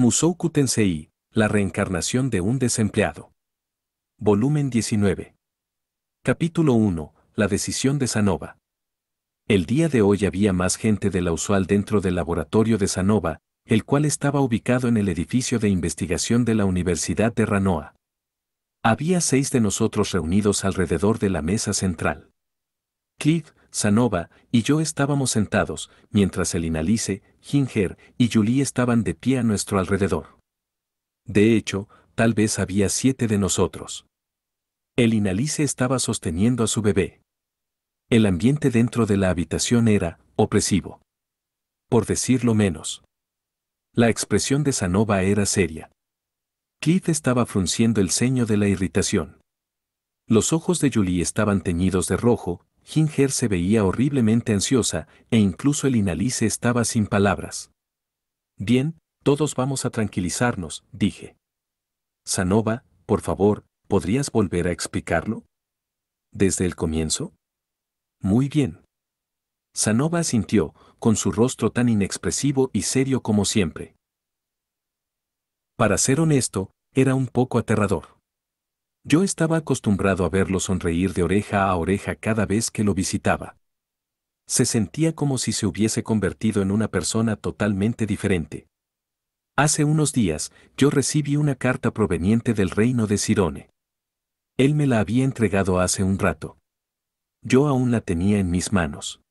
Musou Tensei, la reencarnación de un desempleado. Volumen 19. Capítulo 1. La decisión de Sanova. El día de hoy había más gente de la usual dentro del laboratorio de Sanova, el cual estaba ubicado en el edificio de investigación de la Universidad de Ranoa. Había seis de nosotros reunidos alrededor de la mesa central. Cliff, Sanova y yo estábamos sentados, mientras el inalice, Hinger y Julie estaban de pie a nuestro alrededor. De hecho, tal vez había siete de nosotros. El inalice estaba sosteniendo a su bebé. El ambiente dentro de la habitación era opresivo. Por decirlo menos. La expresión de Sanova era seria. Cliff estaba frunciendo el ceño de la irritación. Los ojos de Julie estaban teñidos de rojo, Ginger se veía horriblemente ansiosa e incluso el inalice estaba sin palabras. Bien, todos vamos a tranquilizarnos, dije. Sanova, por favor, ¿podrías volver a explicarlo? ¿Desde el comienzo? Muy bien. Sanova asintió, con su rostro tan inexpresivo y serio como siempre. Para ser honesto, era un poco aterrador. Yo estaba acostumbrado a verlo sonreír de oreja a oreja cada vez que lo visitaba. Se sentía como si se hubiese convertido en una persona totalmente diferente. Hace unos días yo recibí una carta proveniente del reino de Sirone. Él me la había entregado hace un rato. Yo aún la tenía en mis manos.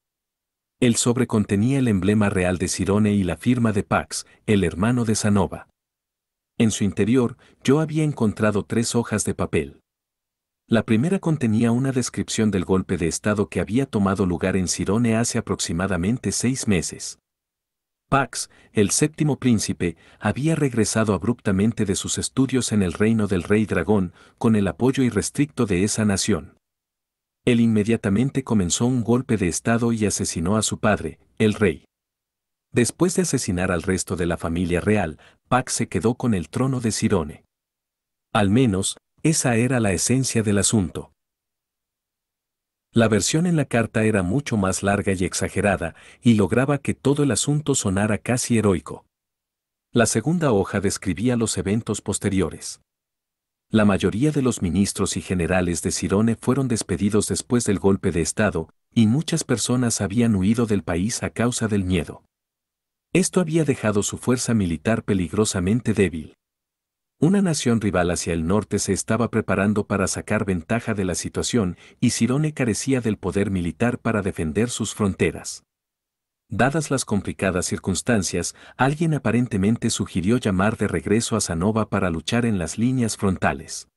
El sobre contenía el emblema real de Sirone y la firma de Pax, el hermano de Sanova. En su interior, yo había encontrado tres hojas de papel. La primera contenía una descripción del golpe de Estado que había tomado lugar en Sirone hace aproximadamente seis meses. Pax, el séptimo príncipe, había regresado abruptamente de sus estudios en el reino del rey dragón, con el apoyo irrestricto de esa nación. Él inmediatamente comenzó un golpe de Estado y asesinó a su padre, el rey. Después de asesinar al resto de la familia real, Pac se quedó con el trono de Cirone. Al menos, esa era la esencia del asunto. La versión en la carta era mucho más larga y exagerada, y lograba que todo el asunto sonara casi heroico. La segunda hoja describía los eventos posteriores. La mayoría de los ministros y generales de Cirone fueron despedidos después del golpe de Estado, y muchas personas habían huido del país a causa del miedo. Esto había dejado su fuerza militar peligrosamente débil. Una nación rival hacia el norte se estaba preparando para sacar ventaja de la situación y Sirone carecía del poder militar para defender sus fronteras. Dadas las complicadas circunstancias, alguien aparentemente sugirió llamar de regreso a Sanova para luchar en las líneas frontales.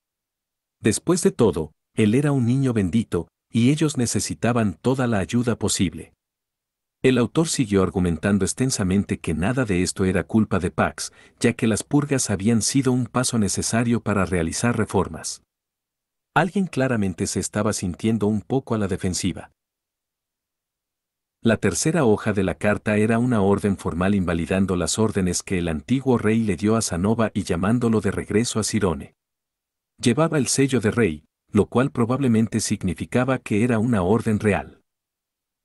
Después de todo, él era un niño bendito, y ellos necesitaban toda la ayuda posible. El autor siguió argumentando extensamente que nada de esto era culpa de Pax, ya que las purgas habían sido un paso necesario para realizar reformas. Alguien claramente se estaba sintiendo un poco a la defensiva. La tercera hoja de la carta era una orden formal invalidando las órdenes que el antiguo rey le dio a Sanova y llamándolo de regreso a Cirone. Llevaba el sello de rey, lo cual probablemente significaba que era una orden real.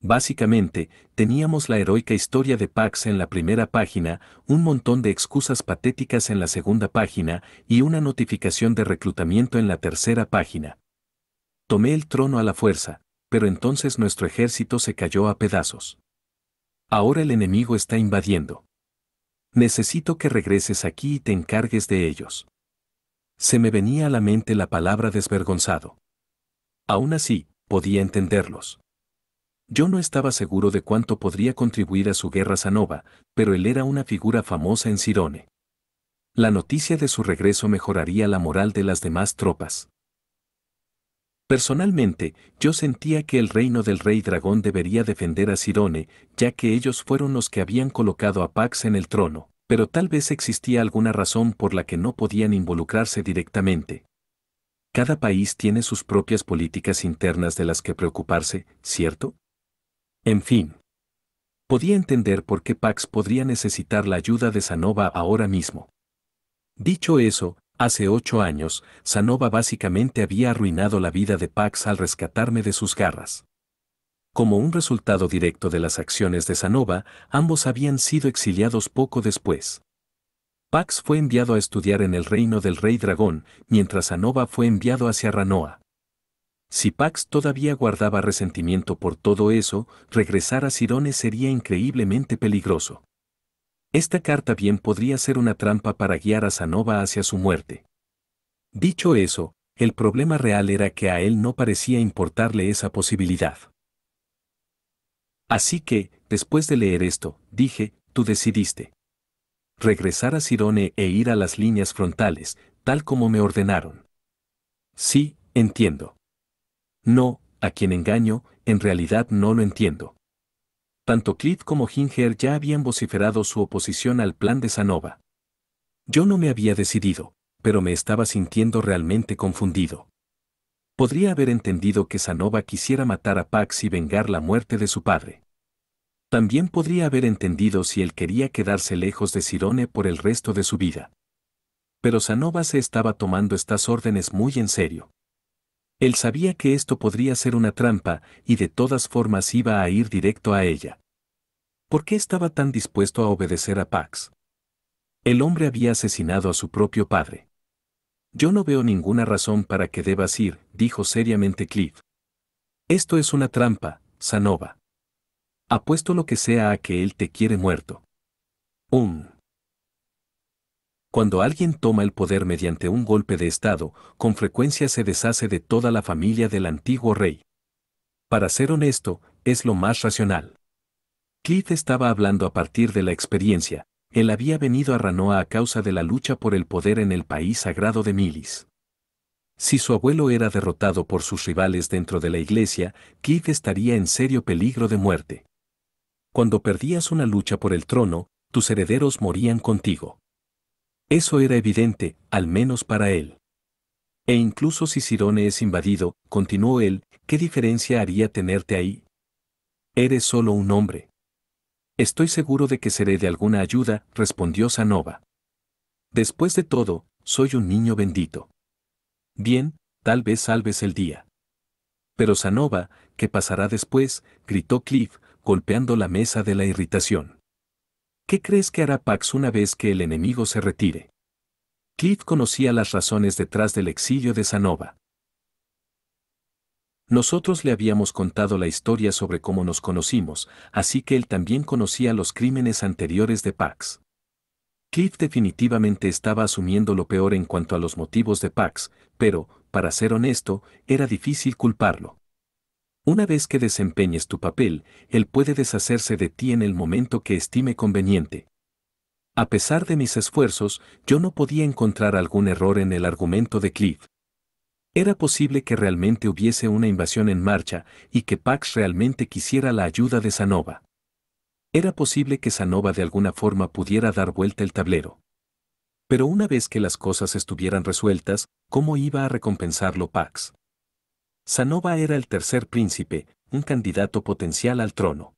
Básicamente, teníamos la heroica historia de Pax en la primera página, un montón de excusas patéticas en la segunda página y una notificación de reclutamiento en la tercera página. Tomé el trono a la fuerza, pero entonces nuestro ejército se cayó a pedazos. Ahora el enemigo está invadiendo. Necesito que regreses aquí y te encargues de ellos. Se me venía a la mente la palabra desvergonzado. Aún así, podía entenderlos. Yo no estaba seguro de cuánto podría contribuir a su guerra Sanova, pero él era una figura famosa en Cirone. La noticia de su regreso mejoraría la moral de las demás tropas. Personalmente, yo sentía que el reino del rey dragón debería defender a Cirone, ya que ellos fueron los que habían colocado a Pax en el trono, pero tal vez existía alguna razón por la que no podían involucrarse directamente. Cada país tiene sus propias políticas internas de las que preocuparse, ¿cierto? En fin. Podía entender por qué Pax podría necesitar la ayuda de Sanova ahora mismo. Dicho eso, hace ocho años, Sanova básicamente había arruinado la vida de Pax al rescatarme de sus garras. Como un resultado directo de las acciones de Sanova, ambos habían sido exiliados poco después. Pax fue enviado a estudiar en el reino del rey dragón, mientras Sanova fue enviado hacia Ranoa. Si Pax todavía guardaba resentimiento por todo eso, regresar a Cirone sería increíblemente peligroso. Esta carta bien podría ser una trampa para guiar a Sanova hacia su muerte. Dicho eso, el problema real era que a él no parecía importarle esa posibilidad. Así que, después de leer esto, dije, tú decidiste. Regresar a Cirone e ir a las líneas frontales, tal como me ordenaron. Sí, entiendo. No, a quien engaño, en realidad no lo entiendo. Tanto Cliff como Hinger ya habían vociferado su oposición al plan de Sanova. Yo no me había decidido, pero me estaba sintiendo realmente confundido. Podría haber entendido que Sanova quisiera matar a Pax y vengar la muerte de su padre. También podría haber entendido si él quería quedarse lejos de Sirone por el resto de su vida. Pero Sanova se estaba tomando estas órdenes muy en serio. Él sabía que esto podría ser una trampa y de todas formas iba a ir directo a ella. ¿Por qué estaba tan dispuesto a obedecer a Pax? El hombre había asesinado a su propio padre. Yo no veo ninguna razón para que debas ir, dijo seriamente Cliff. Esto es una trampa, Zanova. Apuesto lo que sea a que él te quiere muerto. Um. Cuando alguien toma el poder mediante un golpe de Estado, con frecuencia se deshace de toda la familia del antiguo rey. Para ser honesto, es lo más racional. Cliff estaba hablando a partir de la experiencia. Él había venido a Ranoa a causa de la lucha por el poder en el país sagrado de Milis. Si su abuelo era derrotado por sus rivales dentro de la iglesia, Cliff estaría en serio peligro de muerte. Cuando perdías una lucha por el trono, tus herederos morían contigo. Eso era evidente, al menos para él. E incluso si Sirone es invadido, continuó él, ¿qué diferencia haría tenerte ahí? Eres solo un hombre. Estoy seguro de que seré de alguna ayuda, respondió Sanova. Después de todo, soy un niño bendito. Bien, tal vez salves el día. Pero Sanova, ¿qué pasará después? gritó Cliff, golpeando la mesa de la irritación. ¿Qué crees que hará Pax una vez que el enemigo se retire? Cliff conocía las razones detrás del exilio de Sanova. Nosotros le habíamos contado la historia sobre cómo nos conocimos, así que él también conocía los crímenes anteriores de Pax. Cliff definitivamente estaba asumiendo lo peor en cuanto a los motivos de Pax, pero, para ser honesto, era difícil culparlo. Una vez que desempeñes tu papel, Él puede deshacerse de ti en el momento que estime conveniente. A pesar de mis esfuerzos, yo no podía encontrar algún error en el argumento de Cliff. Era posible que realmente hubiese una invasión en marcha y que Pax realmente quisiera la ayuda de Sanova. Era posible que Sanova de alguna forma pudiera dar vuelta el tablero. Pero una vez que las cosas estuvieran resueltas, ¿cómo iba a recompensarlo Pax? Sanova era el tercer príncipe, un candidato potencial al trono.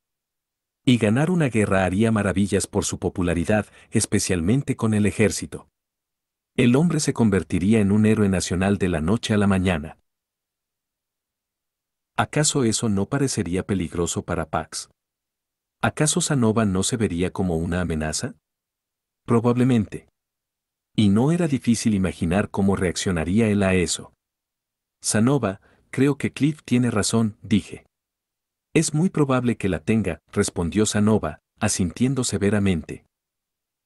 Y ganar una guerra haría maravillas por su popularidad, especialmente con el ejército. El hombre se convertiría en un héroe nacional de la noche a la mañana. ¿Acaso eso no parecería peligroso para Pax? ¿Acaso Sanova no se vería como una amenaza? Probablemente. Y no era difícil imaginar cómo reaccionaría él a eso. Sanova, Creo que Cliff tiene razón, dije. Es muy probable que la tenga, respondió Sanova, asintiendo severamente.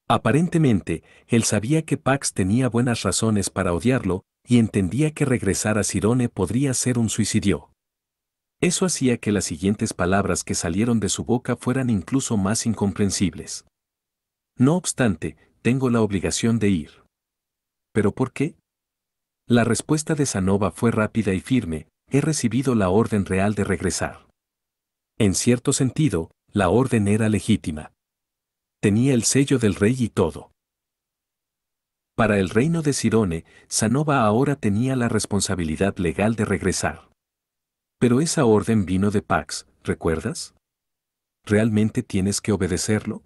Aparentemente, él sabía que Pax tenía buenas razones para odiarlo, y entendía que regresar a Sirone podría ser un suicidio. Eso hacía que las siguientes palabras que salieron de su boca fueran incluso más incomprensibles. No obstante, tengo la obligación de ir. ¿Pero por qué? La respuesta de Sanova fue rápida y firme, he recibido la orden real de regresar. En cierto sentido, la orden era legítima. Tenía el sello del rey y todo. Para el reino de Sirone, Sanova ahora tenía la responsabilidad legal de regresar. Pero esa orden vino de Pax, ¿recuerdas? ¿Realmente tienes que obedecerlo?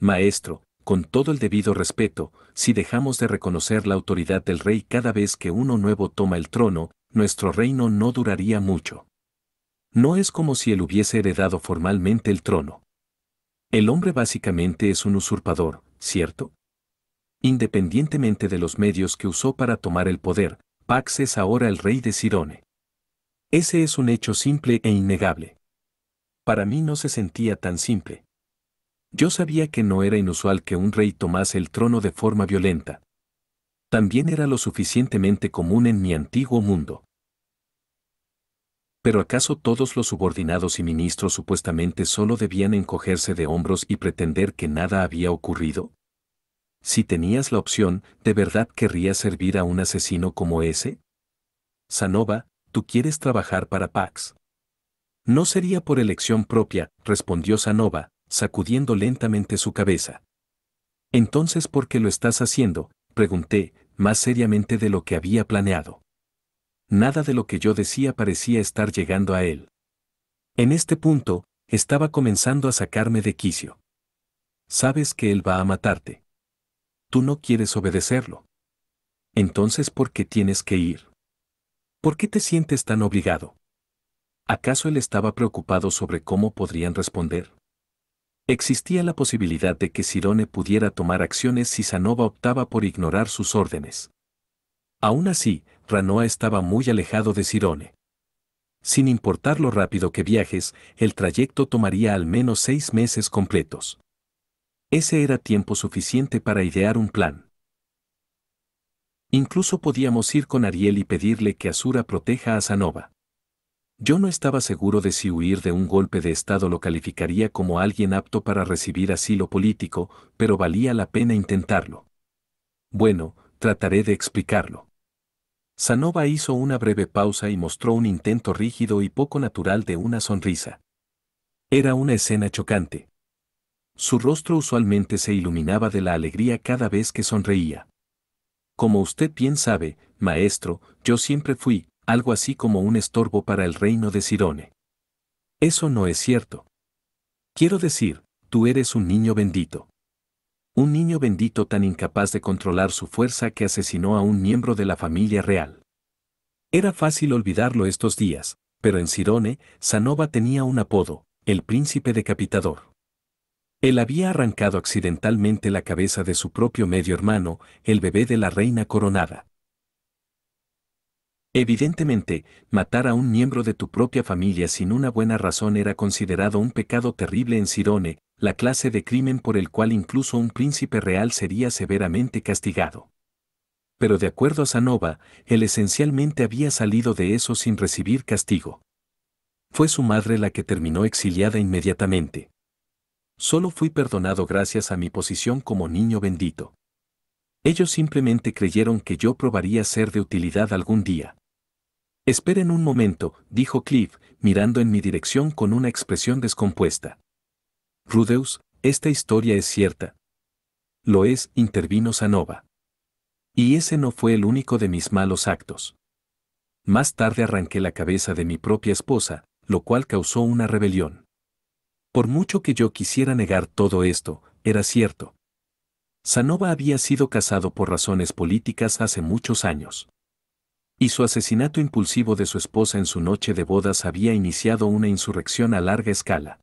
Maestro, con todo el debido respeto, si dejamos de reconocer la autoridad del rey cada vez que uno nuevo toma el trono, nuestro reino no duraría mucho. No es como si él hubiese heredado formalmente el trono. El hombre básicamente es un usurpador, ¿cierto? Independientemente de los medios que usó para tomar el poder, Pax es ahora el rey de Sirone. Ese es un hecho simple e innegable. Para mí no se sentía tan simple. Yo sabía que no era inusual que un rey tomase el trono de forma violenta, también era lo suficientemente común en mi antiguo mundo. ¿Pero acaso todos los subordinados y ministros supuestamente solo debían encogerse de hombros y pretender que nada había ocurrido? Si tenías la opción, ¿de verdad querrías servir a un asesino como ese? Sanova, tú quieres trabajar para Pax. No sería por elección propia, respondió Sanova, sacudiendo lentamente su cabeza. Entonces, ¿por qué lo estás haciendo? pregunté, más seriamente de lo que había planeado. Nada de lo que yo decía parecía estar llegando a él. En este punto, estaba comenzando a sacarme de quicio. Sabes que él va a matarte. Tú no quieres obedecerlo. Entonces, ¿por qué tienes que ir? ¿Por qué te sientes tan obligado? ¿Acaso él estaba preocupado sobre cómo podrían responder? Existía la posibilidad de que Sirone pudiera tomar acciones si Sanova optaba por ignorar sus órdenes. Aún así, Ranoa estaba muy alejado de Sirone. Sin importar lo rápido que viajes, el trayecto tomaría al menos seis meses completos. Ese era tiempo suficiente para idear un plan. Incluso podíamos ir con Ariel y pedirle que Asura proteja a Sanova. Yo no estaba seguro de si huir de un golpe de Estado lo calificaría como alguien apto para recibir asilo político, pero valía la pena intentarlo. Bueno, trataré de explicarlo. Sanova hizo una breve pausa y mostró un intento rígido y poco natural de una sonrisa. Era una escena chocante. Su rostro usualmente se iluminaba de la alegría cada vez que sonreía. Como usted bien sabe, maestro, yo siempre fui, algo así como un estorbo para el reino de Sirone. Eso no es cierto. Quiero decir, tú eres un niño bendito. Un niño bendito tan incapaz de controlar su fuerza que asesinó a un miembro de la familia real. Era fácil olvidarlo estos días, pero en Sirone, Sanova tenía un apodo, el príncipe decapitador. Él había arrancado accidentalmente la cabeza de su propio medio hermano, el bebé de la reina coronada. Evidentemente, matar a un miembro de tu propia familia sin una buena razón era considerado un pecado terrible en Cirone, la clase de crimen por el cual incluso un príncipe real sería severamente castigado. Pero de acuerdo a Sanova, él esencialmente había salido de eso sin recibir castigo. Fue su madre la que terminó exiliada inmediatamente. Solo fui perdonado gracias a mi posición como niño bendito. Ellos simplemente creyeron que yo probaría ser de utilidad algún día. Esperen un momento, dijo Cliff, mirando en mi dirección con una expresión descompuesta. Rudeus, esta historia es cierta. Lo es, intervino Sanova. Y ese no fue el único de mis malos actos. Más tarde arranqué la cabeza de mi propia esposa, lo cual causó una rebelión. Por mucho que yo quisiera negar todo esto, era cierto. Sanova había sido casado por razones políticas hace muchos años y su asesinato impulsivo de su esposa en su noche de bodas había iniciado una insurrección a larga escala.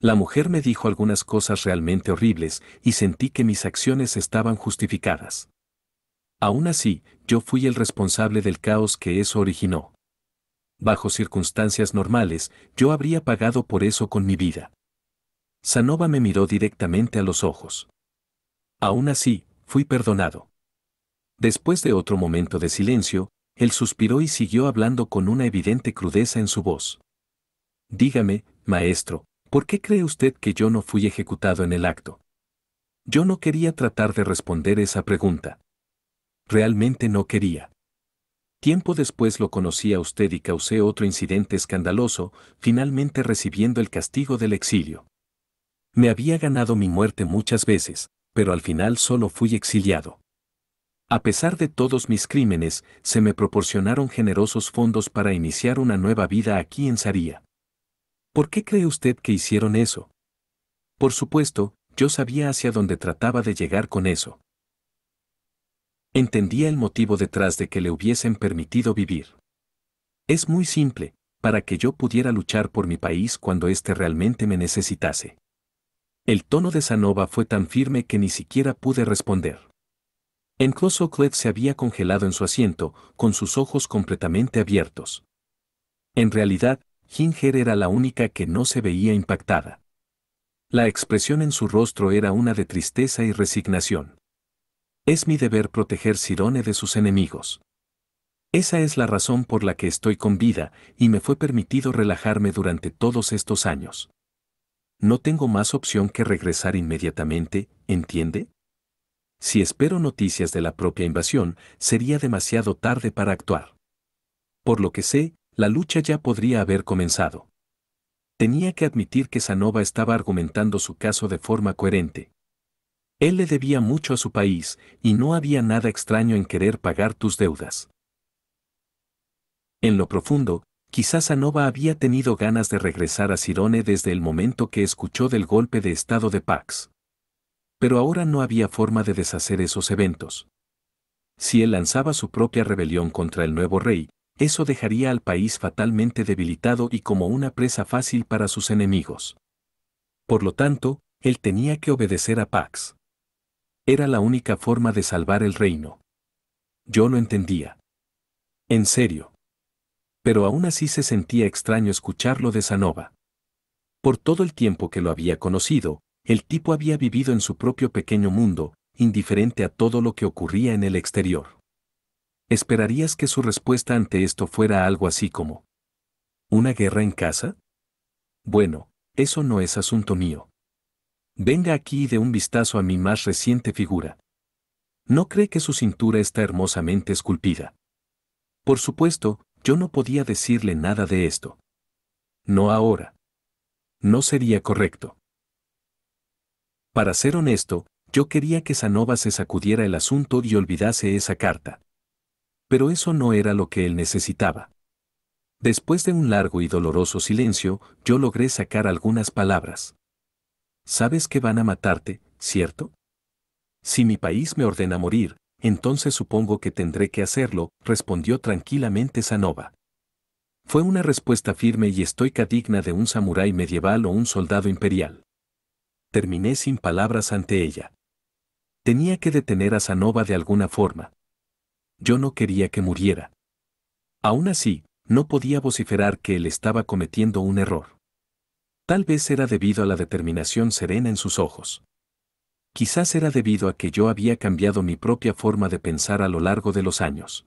La mujer me dijo algunas cosas realmente horribles y sentí que mis acciones estaban justificadas. Aún así, yo fui el responsable del caos que eso originó. Bajo circunstancias normales, yo habría pagado por eso con mi vida. Sanova me miró directamente a los ojos. Aún así, fui perdonado. Después de otro momento de silencio, él suspiró y siguió hablando con una evidente crudeza en su voz. Dígame, maestro, ¿por qué cree usted que yo no fui ejecutado en el acto? Yo no quería tratar de responder esa pregunta. Realmente no quería. Tiempo después lo conocí a usted y causé otro incidente escandaloso, finalmente recibiendo el castigo del exilio. Me había ganado mi muerte muchas veces, pero al final solo fui exiliado. A pesar de todos mis crímenes, se me proporcionaron generosos fondos para iniciar una nueva vida aquí en Saría. ¿Por qué cree usted que hicieron eso? Por supuesto, yo sabía hacia dónde trataba de llegar con eso. Entendía el motivo detrás de que le hubiesen permitido vivir. Es muy simple, para que yo pudiera luchar por mi país cuando éste realmente me necesitase. El tono de Sanova fue tan firme que ni siquiera pude responder. Incluso Cled se había congelado en su asiento, con sus ojos completamente abiertos. En realidad, Ginger era la única que no se veía impactada. La expresión en su rostro era una de tristeza y resignación. Es mi deber proteger Sirone de sus enemigos. Esa es la razón por la que estoy con vida y me fue permitido relajarme durante todos estos años. No tengo más opción que regresar inmediatamente, ¿entiende? Si espero noticias de la propia invasión, sería demasiado tarde para actuar. Por lo que sé, la lucha ya podría haber comenzado. Tenía que admitir que Sanova estaba argumentando su caso de forma coherente. Él le debía mucho a su país, y no había nada extraño en querer pagar tus deudas. En lo profundo, quizás Sanova había tenido ganas de regresar a Sirone desde el momento que escuchó del golpe de estado de Pax pero ahora no había forma de deshacer esos eventos. Si él lanzaba su propia rebelión contra el nuevo rey, eso dejaría al país fatalmente debilitado y como una presa fácil para sus enemigos. Por lo tanto, él tenía que obedecer a Pax. Era la única forma de salvar el reino. Yo lo entendía. En serio. Pero aún así se sentía extraño escucharlo de Sanova. Por todo el tiempo que lo había conocido, el tipo había vivido en su propio pequeño mundo, indiferente a todo lo que ocurría en el exterior. ¿Esperarías que su respuesta ante esto fuera algo así como, ¿Una guerra en casa? Bueno, eso no es asunto mío. Venga aquí y dé un vistazo a mi más reciente figura. ¿No cree que su cintura está hermosamente esculpida? Por supuesto, yo no podía decirle nada de esto. No ahora. No sería correcto. Para ser honesto, yo quería que Sanova se sacudiera el asunto y olvidase esa carta. Pero eso no era lo que él necesitaba. Después de un largo y doloroso silencio, yo logré sacar algunas palabras. Sabes que van a matarte, ¿cierto? Si mi país me ordena morir, entonces supongo que tendré que hacerlo, respondió tranquilamente Sanova. Fue una respuesta firme y estoica digna de un samurái medieval o un soldado imperial terminé sin palabras ante ella. Tenía que detener a Sanova de alguna forma. Yo no quería que muriera. Aún así, no podía vociferar que él estaba cometiendo un error. Tal vez era debido a la determinación serena en sus ojos. Quizás era debido a que yo había cambiado mi propia forma de pensar a lo largo de los años.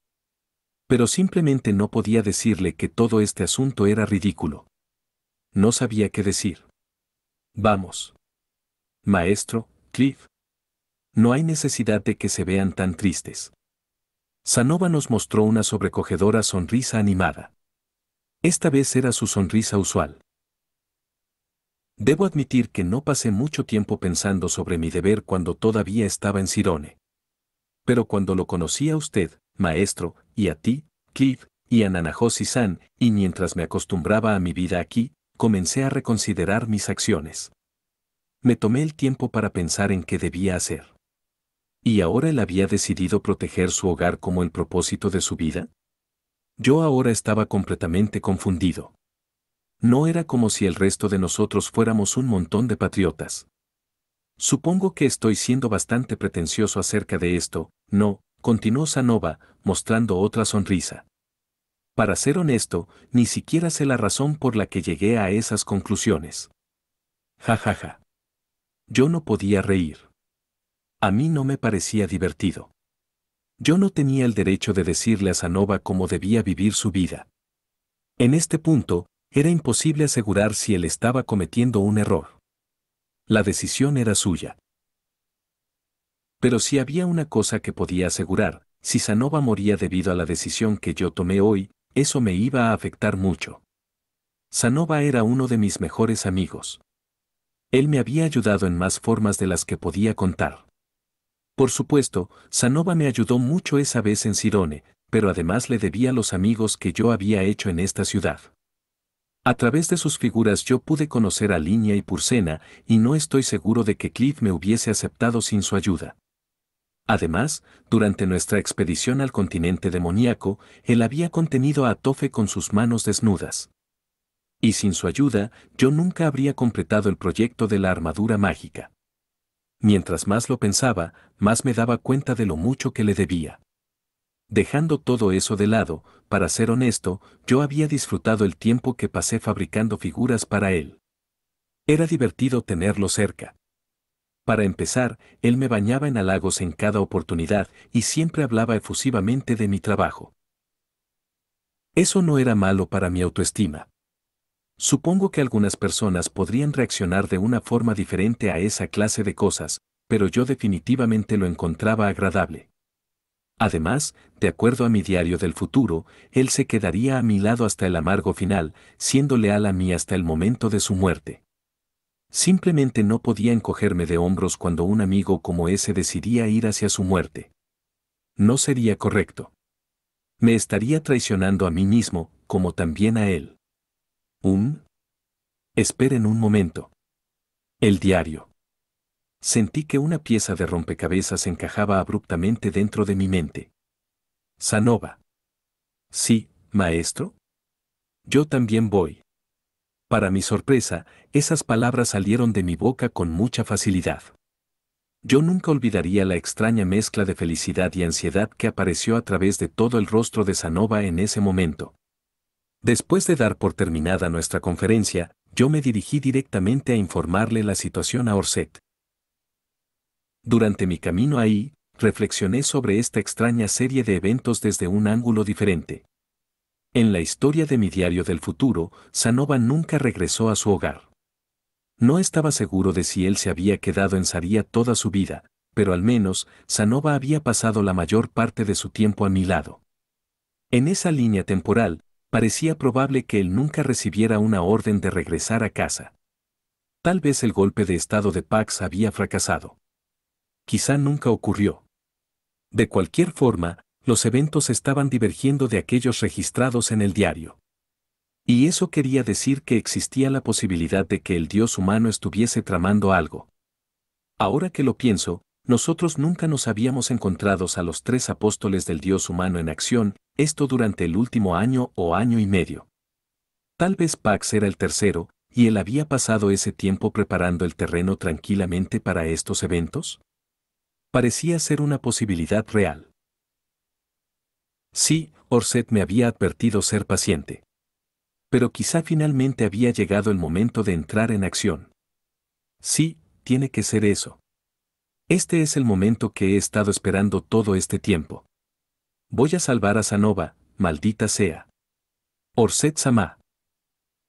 Pero simplemente no podía decirle que todo este asunto era ridículo. No sabía qué decir. Vamos. Maestro, Cliff. No hay necesidad de que se vean tan tristes. Sanova nos mostró una sobrecogedora sonrisa animada. Esta vez era su sonrisa usual. Debo admitir que no pasé mucho tiempo pensando sobre mi deber cuando todavía estaba en Cirone. Pero cuando lo conocí a usted, maestro, y a ti, Cliff, y a Nanajosi-san, y mientras me acostumbraba a mi vida aquí, comencé a reconsiderar mis acciones me tomé el tiempo para pensar en qué debía hacer. ¿Y ahora él había decidido proteger su hogar como el propósito de su vida? Yo ahora estaba completamente confundido. No era como si el resto de nosotros fuéramos un montón de patriotas. Supongo que estoy siendo bastante pretencioso acerca de esto, no, continuó Sanova, mostrando otra sonrisa. Para ser honesto, ni siquiera sé la razón por la que llegué a esas conclusiones. Ja ja ja. Yo no podía reír. A mí no me parecía divertido. Yo no tenía el derecho de decirle a Sanova cómo debía vivir su vida. En este punto, era imposible asegurar si él estaba cometiendo un error. La decisión era suya. Pero si había una cosa que podía asegurar, si Sanova moría debido a la decisión que yo tomé hoy, eso me iba a afectar mucho. Sanova era uno de mis mejores amigos. Él me había ayudado en más formas de las que podía contar. Por supuesto, Sanova me ayudó mucho esa vez en Cirone, pero además le debía los amigos que yo había hecho en esta ciudad. A través de sus figuras yo pude conocer a Línea y Pursena, y no estoy seguro de que Cliff me hubiese aceptado sin su ayuda. Además, durante nuestra expedición al continente demoníaco, él había contenido a Tofe con sus manos desnudas y sin su ayuda, yo nunca habría completado el proyecto de la armadura mágica. Mientras más lo pensaba, más me daba cuenta de lo mucho que le debía. Dejando todo eso de lado, para ser honesto, yo había disfrutado el tiempo que pasé fabricando figuras para él. Era divertido tenerlo cerca. Para empezar, él me bañaba en halagos en cada oportunidad y siempre hablaba efusivamente de mi trabajo. Eso no era malo para mi autoestima. Supongo que algunas personas podrían reaccionar de una forma diferente a esa clase de cosas, pero yo definitivamente lo encontraba agradable. Además, de acuerdo a mi diario del futuro, él se quedaría a mi lado hasta el amargo final, siendo leal a mí hasta el momento de su muerte. Simplemente no podía encogerme de hombros cuando un amigo como ese decidía ir hacia su muerte. No sería correcto. Me estaría traicionando a mí mismo, como también a él. Um. Esperen un momento. El diario. Sentí que una pieza de rompecabezas encajaba abruptamente dentro de mi mente. Sanova. Sí, maestro. Yo también voy. Para mi sorpresa, esas palabras salieron de mi boca con mucha facilidad. Yo nunca olvidaría la extraña mezcla de felicidad y ansiedad que apareció a través de todo el rostro de Sanova en ese momento. Después de dar por terminada nuestra conferencia, yo me dirigí directamente a informarle la situación a Orset. Durante mi camino ahí, reflexioné sobre esta extraña serie de eventos desde un ángulo diferente. En la historia de mi diario del futuro, Sanova nunca regresó a su hogar. No estaba seguro de si él se había quedado en Saría toda su vida, pero al menos Sanova había pasado la mayor parte de su tiempo a mi lado. En esa línea temporal, parecía probable que él nunca recibiera una orden de regresar a casa. Tal vez el golpe de estado de Pax había fracasado. Quizá nunca ocurrió. De cualquier forma, los eventos estaban divergiendo de aquellos registrados en el diario. Y eso quería decir que existía la posibilidad de que el dios humano estuviese tramando algo. Ahora que lo pienso, nosotros nunca nos habíamos encontrado a los tres apóstoles del dios humano en acción, esto durante el último año o año y medio. Tal vez Pax era el tercero, y él había pasado ese tiempo preparando el terreno tranquilamente para estos eventos. Parecía ser una posibilidad real. Sí, Orset me había advertido ser paciente. Pero quizá finalmente había llegado el momento de entrar en acción. Sí, tiene que ser eso. Este es el momento que he estado esperando todo este tiempo. Voy a salvar a Sanova, maldita sea. Orset Samá.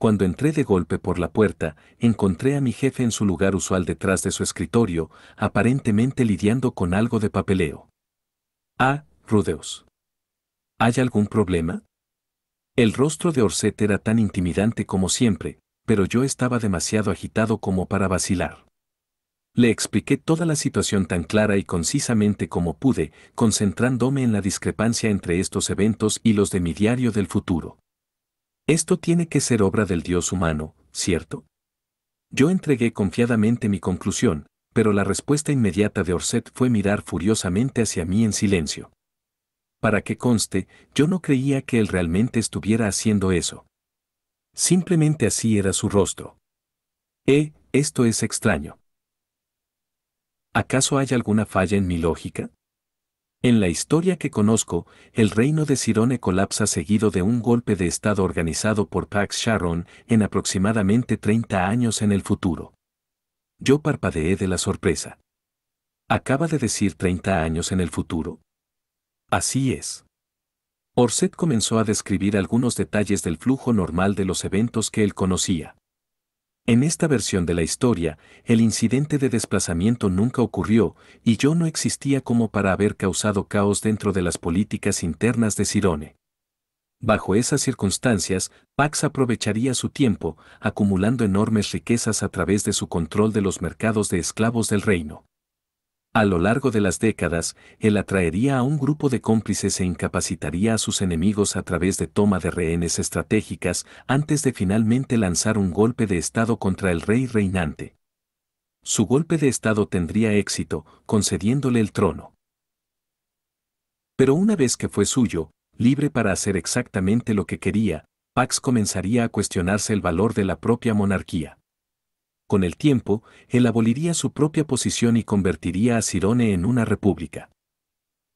Cuando entré de golpe por la puerta, encontré a mi jefe en su lugar usual detrás de su escritorio, aparentemente lidiando con algo de papeleo. Ah, Rudeus. ¿Hay algún problema? El rostro de Orset era tan intimidante como siempre, pero yo estaba demasiado agitado como para vacilar. Le expliqué toda la situación tan clara y concisamente como pude, concentrándome en la discrepancia entre estos eventos y los de mi diario del futuro. Esto tiene que ser obra del Dios humano, ¿cierto? Yo entregué confiadamente mi conclusión, pero la respuesta inmediata de Orset fue mirar furiosamente hacia mí en silencio. Para que conste, yo no creía que él realmente estuviera haciendo eso. Simplemente así era su rostro. Eh, esto es extraño. ¿Acaso hay alguna falla en mi lógica? En la historia que conozco, el reino de Sirone colapsa seguido de un golpe de Estado organizado por Pax Sharon en aproximadamente 30 años en el futuro. Yo parpadeé de la sorpresa. ¿Acaba de decir 30 años en el futuro? Así es. Orset comenzó a describir algunos detalles del flujo normal de los eventos que él conocía. En esta versión de la historia, el incidente de desplazamiento nunca ocurrió y yo no existía como para haber causado caos dentro de las políticas internas de Cirone. Bajo esas circunstancias, Pax aprovecharía su tiempo, acumulando enormes riquezas a través de su control de los mercados de esclavos del reino. A lo largo de las décadas, él atraería a un grupo de cómplices e incapacitaría a sus enemigos a través de toma de rehenes estratégicas antes de finalmente lanzar un golpe de Estado contra el rey reinante. Su golpe de Estado tendría éxito, concediéndole el trono. Pero una vez que fue suyo, libre para hacer exactamente lo que quería, Pax comenzaría a cuestionarse el valor de la propia monarquía con el tiempo, él aboliría su propia posición y convertiría a Cirone en una república.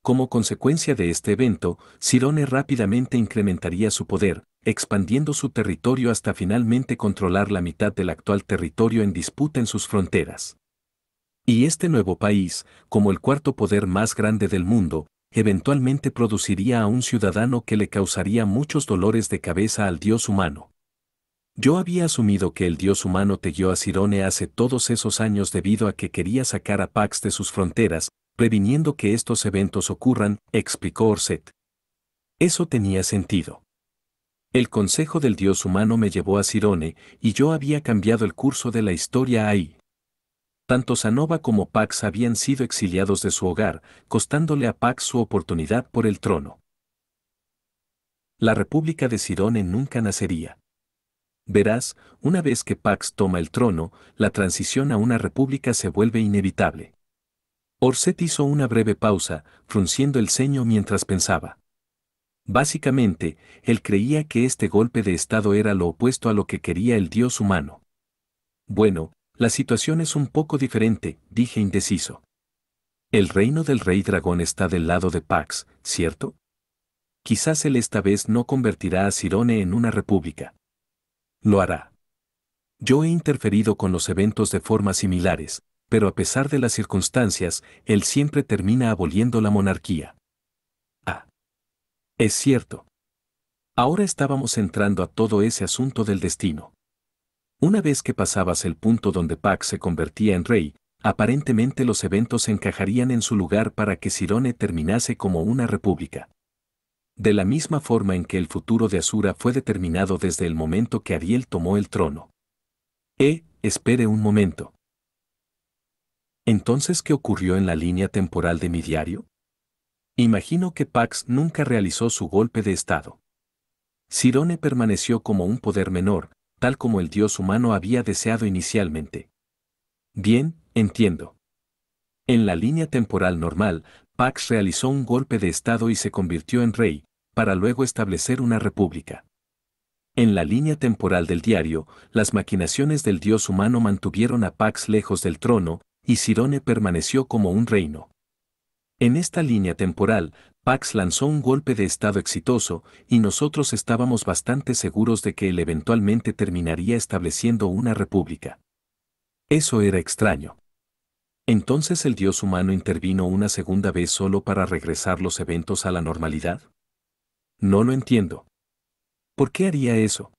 Como consecuencia de este evento, Cirone rápidamente incrementaría su poder, expandiendo su territorio hasta finalmente controlar la mitad del actual territorio en disputa en sus fronteras. Y este nuevo país, como el cuarto poder más grande del mundo, eventualmente produciría a un ciudadano que le causaría muchos dolores de cabeza al dios humano. Yo había asumido que el dios humano te guió a Cirone hace todos esos años debido a que quería sacar a Pax de sus fronteras, previniendo que estos eventos ocurran, explicó Orset. Eso tenía sentido. El consejo del dios humano me llevó a Cirone, y yo había cambiado el curso de la historia ahí. Tanto Sanova como Pax habían sido exiliados de su hogar, costándole a Pax su oportunidad por el trono. La República de Cirone nunca nacería. Verás, una vez que Pax toma el trono, la transición a una república se vuelve inevitable. Orset hizo una breve pausa, frunciendo el ceño mientras pensaba. Básicamente, él creía que este golpe de Estado era lo opuesto a lo que quería el dios humano. Bueno, la situación es un poco diferente, dije indeciso. El reino del rey dragón está del lado de Pax, ¿cierto? Quizás él esta vez no convertirá a Cirone en una república lo hará. Yo he interferido con los eventos de formas similares, pero a pesar de las circunstancias, él siempre termina aboliendo la monarquía. Ah. Es cierto. Ahora estábamos entrando a todo ese asunto del destino. Una vez que pasabas el punto donde Pax se convertía en rey, aparentemente los eventos encajarían en su lugar para que Sirone terminase como una república de la misma forma en que el futuro de Asura fue determinado desde el momento que Ariel tomó el trono. Eh, espere un momento. Entonces, ¿qué ocurrió en la línea temporal de mi diario? Imagino que Pax nunca realizó su golpe de estado. Cirone permaneció como un poder menor, tal como el dios humano había deseado inicialmente. Bien, entiendo. En la línea temporal normal, Pax realizó un golpe de estado y se convirtió en rey, para luego establecer una república. En la línea temporal del diario, las maquinaciones del dios humano mantuvieron a Pax lejos del trono, y Sirone permaneció como un reino. En esta línea temporal, Pax lanzó un golpe de estado exitoso, y nosotros estábamos bastante seguros de que él eventualmente terminaría estableciendo una república. Eso era extraño. Entonces el dios humano intervino una segunda vez solo para regresar los eventos a la normalidad. No lo entiendo. ¿Por qué haría eso?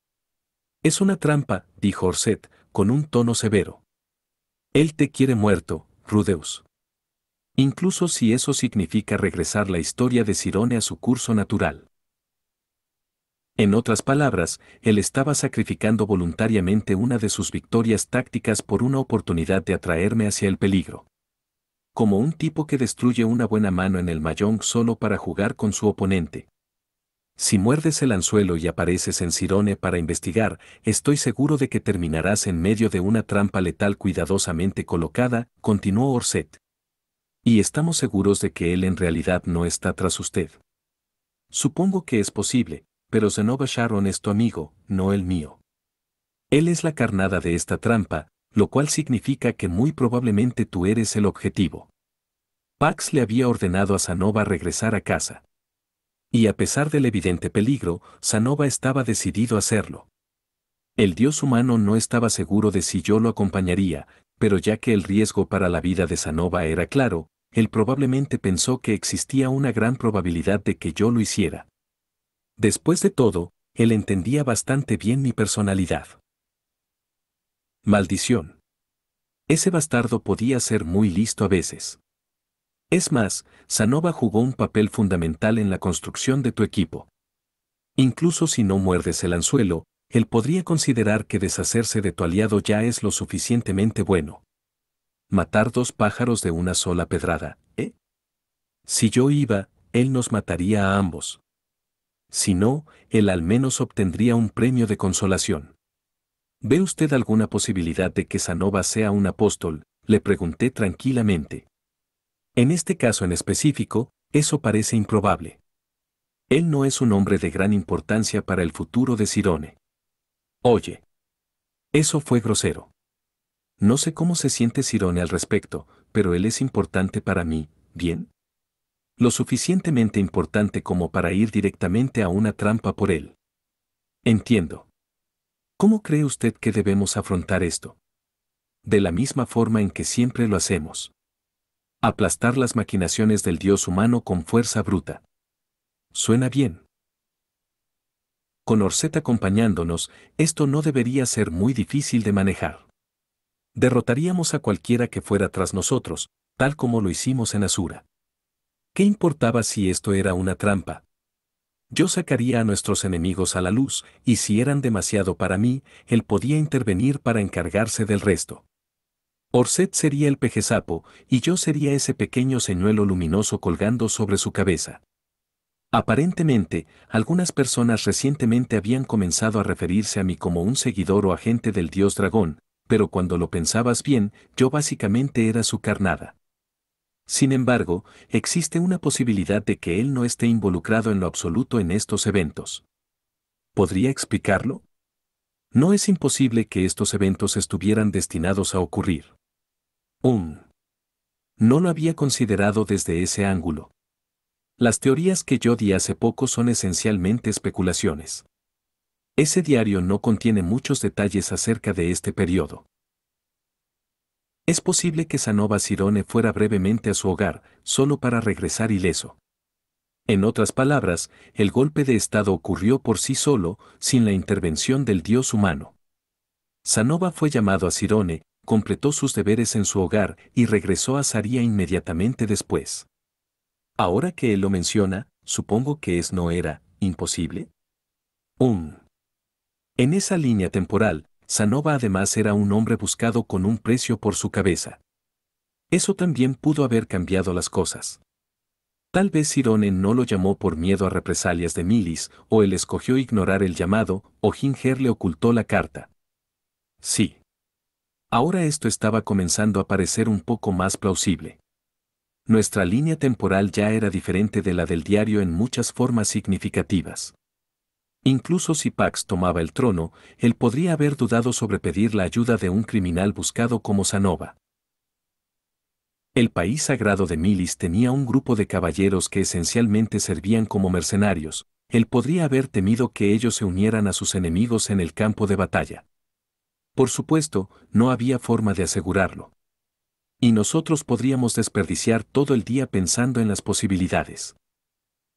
Es una trampa, dijo Orset, con un tono severo. Él te quiere muerto, Rudeus. Incluso si eso significa regresar la historia de Cirone a su curso natural. En otras palabras, él estaba sacrificando voluntariamente una de sus victorias tácticas por una oportunidad de atraerme hacia el peligro. Como un tipo que destruye una buena mano en el mayón solo para jugar con su oponente. Si muerdes el anzuelo y apareces en Cirone para investigar, estoy seguro de que terminarás en medio de una trampa letal cuidadosamente colocada, continuó Orset. Y estamos seguros de que él en realidad no está tras usted. Supongo que es posible, pero Zanova Sharon es tu amigo, no el mío. Él es la carnada de esta trampa, lo cual significa que muy probablemente tú eres el objetivo. Pax le había ordenado a Zanova regresar a casa. Y a pesar del evidente peligro, Sanova estaba decidido a hacerlo. El dios humano no estaba seguro de si yo lo acompañaría, pero ya que el riesgo para la vida de Sanova era claro, él probablemente pensó que existía una gran probabilidad de que yo lo hiciera. Después de todo, él entendía bastante bien mi personalidad. Maldición. Ese bastardo podía ser muy listo a veces. Es más, Sanova jugó un papel fundamental en la construcción de tu equipo. Incluso si no muerdes el anzuelo, él podría considerar que deshacerse de tu aliado ya es lo suficientemente bueno. Matar dos pájaros de una sola pedrada, ¿eh? Si yo iba, él nos mataría a ambos. Si no, él al menos obtendría un premio de consolación. ¿Ve usted alguna posibilidad de que Sanova sea un apóstol? Le pregunté tranquilamente. En este caso en específico, eso parece improbable. Él no es un hombre de gran importancia para el futuro de Cirone. Oye. Eso fue grosero. No sé cómo se siente Sirone al respecto, pero él es importante para mí, ¿bien? Lo suficientemente importante como para ir directamente a una trampa por él. Entiendo. ¿Cómo cree usted que debemos afrontar esto? De la misma forma en que siempre lo hacemos. Aplastar las maquinaciones del Dios humano con fuerza bruta. Suena bien. Con Orset acompañándonos, esto no debería ser muy difícil de manejar. Derrotaríamos a cualquiera que fuera tras nosotros, tal como lo hicimos en Asura. ¿Qué importaba si esto era una trampa? Yo sacaría a nuestros enemigos a la luz, y si eran demasiado para mí, él podía intervenir para encargarse del resto. Orset sería el pejezapo y yo sería ese pequeño señuelo luminoso colgando sobre su cabeza. Aparentemente, algunas personas recientemente habían comenzado a referirse a mí como un seguidor o agente del dios dragón, pero cuando lo pensabas bien, yo básicamente era su carnada. Sin embargo, existe una posibilidad de que él no esté involucrado en lo absoluto en estos eventos. ¿Podría explicarlo? No es imposible que estos eventos estuvieran destinados a ocurrir. Un. No lo había considerado desde ese ángulo. Las teorías que yo di hace poco son esencialmente especulaciones. Ese diario no contiene muchos detalles acerca de este periodo. Es posible que Sanova Sirone fuera brevemente a su hogar, solo para regresar ileso. En otras palabras, el golpe de Estado ocurrió por sí solo, sin la intervención del dios humano. Sanova fue llamado a Sirone, completó sus deberes en su hogar y regresó a Saría inmediatamente después. Ahora que él lo menciona, supongo que es no era imposible. 1 En esa línea temporal, Sanova además era un hombre buscado con un precio por su cabeza. Eso también pudo haber cambiado las cosas. Tal vez Sirone no lo llamó por miedo a represalias de Milis, o él escogió ignorar el llamado, o Ginger le ocultó la carta. Sí. Ahora esto estaba comenzando a parecer un poco más plausible. Nuestra línea temporal ya era diferente de la del diario en muchas formas significativas. Incluso si Pax tomaba el trono, él podría haber dudado sobre pedir la ayuda de un criminal buscado como Sanova. El país sagrado de Milis tenía un grupo de caballeros que esencialmente servían como mercenarios, él podría haber temido que ellos se unieran a sus enemigos en el campo de batalla. Por supuesto, no había forma de asegurarlo. Y nosotros podríamos desperdiciar todo el día pensando en las posibilidades.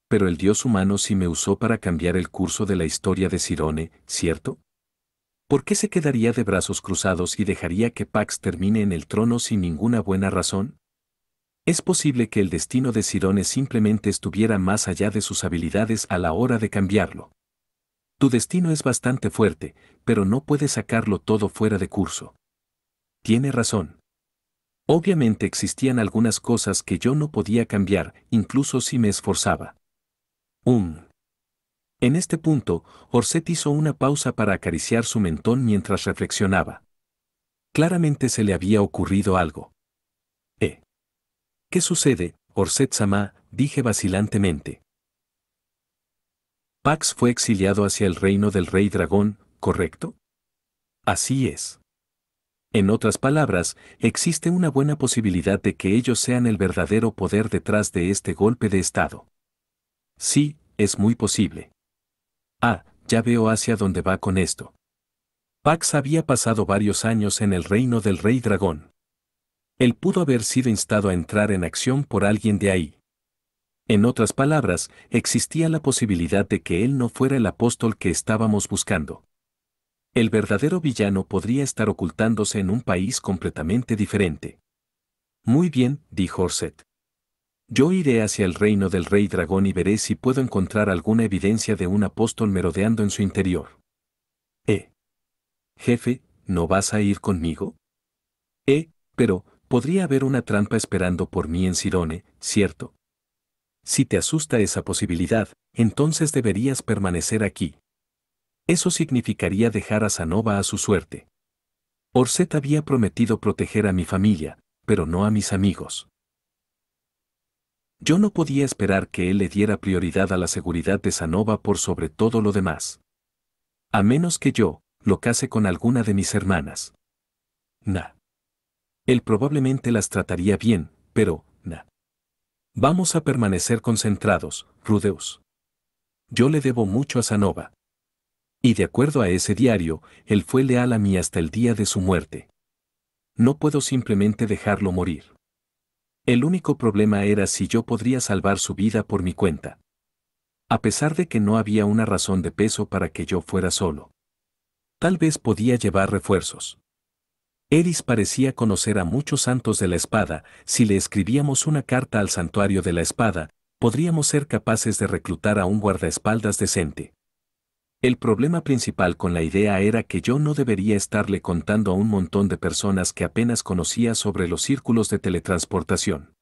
Pero el Dios humano sí me usó para cambiar el curso de la historia de Cirone, ¿cierto? ¿Por qué se quedaría de brazos cruzados y dejaría que Pax termine en el trono sin ninguna buena razón? Es posible que el destino de Cirone simplemente estuviera más allá de sus habilidades a la hora de cambiarlo. Tu destino es bastante fuerte, pero no puedes sacarlo todo fuera de curso. Tiene razón. Obviamente existían algunas cosas que yo no podía cambiar, incluso si me esforzaba. Un. En este punto, Orset hizo una pausa para acariciar su mentón mientras reflexionaba. Claramente se le había ocurrido algo. ¿Eh? ¿Qué sucede, Orset Sama? dije vacilantemente. Pax fue exiliado hacia el reino del rey dragón, ¿correcto? Así es. En otras palabras, existe una buena posibilidad de que ellos sean el verdadero poder detrás de este golpe de Estado. Sí, es muy posible. Ah, ya veo hacia dónde va con esto. Pax había pasado varios años en el reino del rey dragón. Él pudo haber sido instado a entrar en acción por alguien de ahí. En otras palabras, existía la posibilidad de que él no fuera el apóstol que estábamos buscando. El verdadero villano podría estar ocultándose en un país completamente diferente. Muy bien, dijo Orset. Yo iré hacia el reino del rey dragón y veré si puedo encontrar alguna evidencia de un apóstol merodeando en su interior. Eh. Jefe, ¿no vas a ir conmigo? Eh, pero, podría haber una trampa esperando por mí en Sirone, ¿cierto? Si te asusta esa posibilidad, entonces deberías permanecer aquí. Eso significaría dejar a Sanova a su suerte. Orset había prometido proteger a mi familia, pero no a mis amigos. Yo no podía esperar que él le diera prioridad a la seguridad de Sanova por sobre todo lo demás. A menos que yo, lo case con alguna de mis hermanas. Nah. Él probablemente las trataría bien, pero, na. Vamos a permanecer concentrados, Rudeus. Yo le debo mucho a Sanova. Y de acuerdo a ese diario, él fue leal a mí hasta el día de su muerte. No puedo simplemente dejarlo morir. El único problema era si yo podría salvar su vida por mi cuenta. A pesar de que no había una razón de peso para que yo fuera solo. Tal vez podía llevar refuerzos. Eris parecía conocer a muchos santos de la espada, si le escribíamos una carta al santuario de la espada, podríamos ser capaces de reclutar a un guardaespaldas decente. El problema principal con la idea era que yo no debería estarle contando a un montón de personas que apenas conocía sobre los círculos de teletransportación.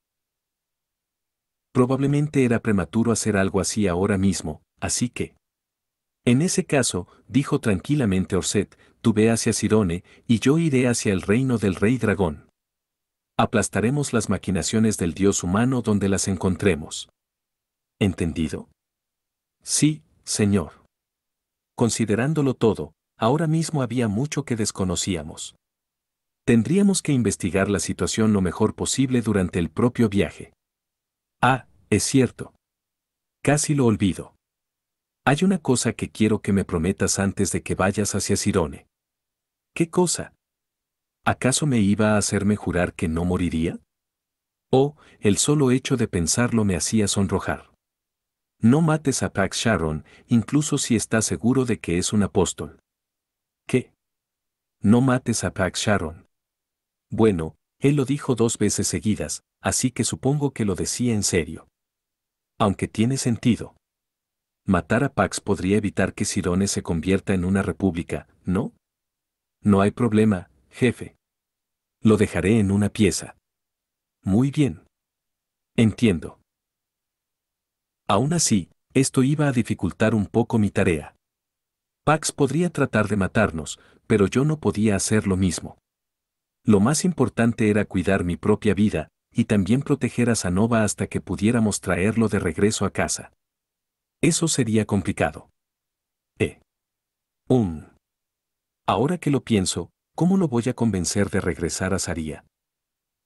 Probablemente era prematuro hacer algo así ahora mismo, así que... En ese caso, dijo tranquilamente Orset, tú ve hacia Sirone, y yo iré hacia el reino del rey dragón. Aplastaremos las maquinaciones del dios humano donde las encontremos. ¿Entendido? Sí, señor. Considerándolo todo, ahora mismo había mucho que desconocíamos. Tendríamos que investigar la situación lo mejor posible durante el propio viaje. Ah, es cierto. Casi lo olvido. Hay una cosa que quiero que me prometas antes de que vayas hacia Sirone. ¿Qué cosa? ¿Acaso me iba a hacerme jurar que no moriría? Oh, el solo hecho de pensarlo me hacía sonrojar. No mates a Pax Sharon, incluso si estás seguro de que es un apóstol. ¿Qué? No mates a Pax Sharon. Bueno, él lo dijo dos veces seguidas, así que supongo que lo decía en serio. Aunque tiene sentido. Matar a Pax podría evitar que Sirone se convierta en una república, ¿no? No hay problema, jefe. Lo dejaré en una pieza. Muy bien. Entiendo. Aún así, esto iba a dificultar un poco mi tarea. Pax podría tratar de matarnos, pero yo no podía hacer lo mismo. Lo más importante era cuidar mi propia vida, y también proteger a Sanova hasta que pudiéramos traerlo de regreso a casa. Eso sería complicado. E. Un. Ahora que lo pienso, ¿cómo lo voy a convencer de regresar a Saría?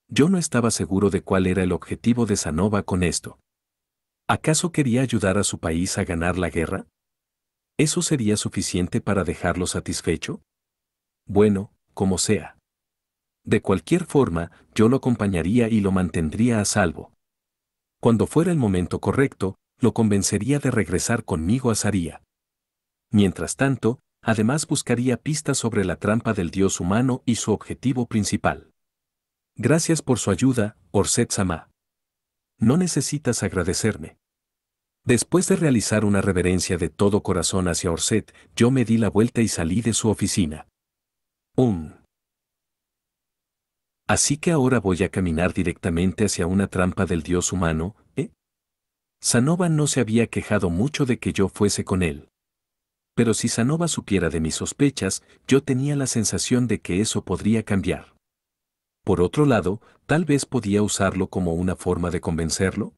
Yo no estaba seguro de cuál era el objetivo de Sanova con esto. ¿Acaso quería ayudar a su país a ganar la guerra? ¿Eso sería suficiente para dejarlo satisfecho? Bueno, como sea. De cualquier forma, yo lo acompañaría y lo mantendría a salvo. Cuando fuera el momento correcto, lo convencería de regresar conmigo a Saría. Mientras tanto, además buscaría pistas sobre la trampa del dios humano y su objetivo principal. Gracias por su ayuda, Orset Sama. No necesitas agradecerme. Después de realizar una reverencia de todo corazón hacia Orset, yo me di la vuelta y salí de su oficina. Um. Así que ahora voy a caminar directamente hacia una trampa del dios humano, Sanova no se había quejado mucho de que yo fuese con él. Pero si Sanova supiera de mis sospechas, yo tenía la sensación de que eso podría cambiar. Por otro lado, tal vez podía usarlo como una forma de convencerlo.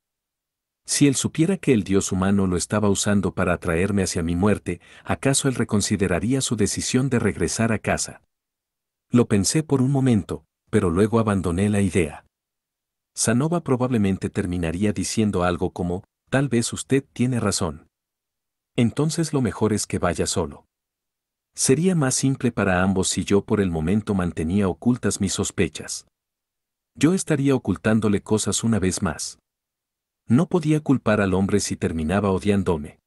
Si él supiera que el Dios humano lo estaba usando para atraerme hacia mi muerte, ¿acaso él reconsideraría su decisión de regresar a casa? Lo pensé por un momento, pero luego abandoné la idea. Sanova probablemente terminaría diciendo algo como, tal vez usted tiene razón. Entonces lo mejor es que vaya solo. Sería más simple para ambos si yo por el momento mantenía ocultas mis sospechas. Yo estaría ocultándole cosas una vez más. No podía culpar al hombre si terminaba odiándome.